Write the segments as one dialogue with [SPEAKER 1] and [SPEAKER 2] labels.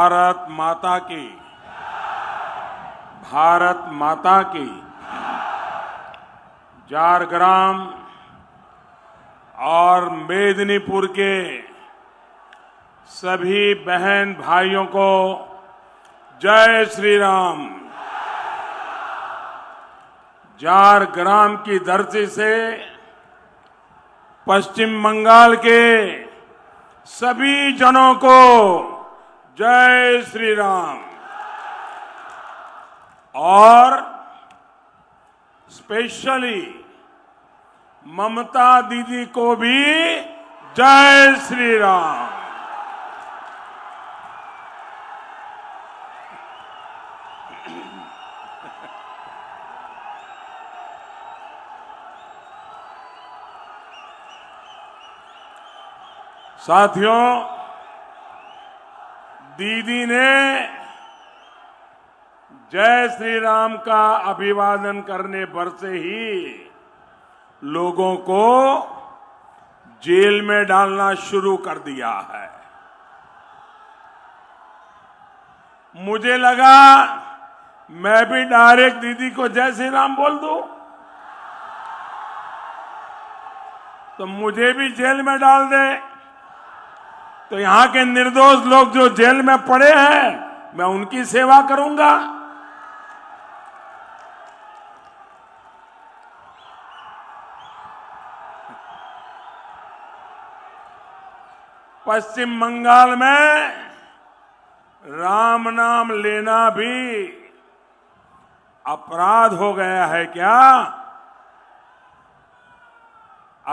[SPEAKER 1] भारत माता की भारत माता की जारग्राम और मेदिनीपुर के सभी बहन भाइयों को जय श्री राम ग्राम की धरती से पश्चिम बंगाल के सभी जनों को जय श्री राम और स्पेशली ममता दीदी को भी जय श्री राम साथियों दीदी ने जय श्री राम का अभिवादन करने पर से ही लोगों को जेल में डालना शुरू कर दिया है मुझे लगा मैं भी डायरेक्ट दीदी को जय श्री राम बोल दू तो मुझे भी जेल में डाल दे तो यहां के निर्दोष लोग जो जेल में पड़े हैं मैं उनकी सेवा करूंगा पश्चिम बंगाल में राम नाम लेना भी अपराध हो गया है क्या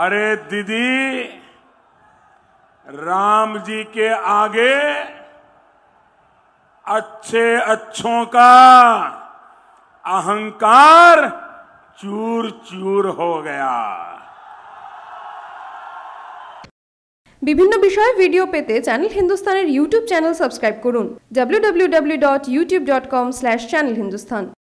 [SPEAKER 1] अरे दीदी राम जी के आगे अच्छे अच्छों का अहंकार चूर चूर हो गया विभिन्न विषय वीडियो पे channel Hindustan YouTube channel subscribe करूँ www.youtube.com/channelhindustan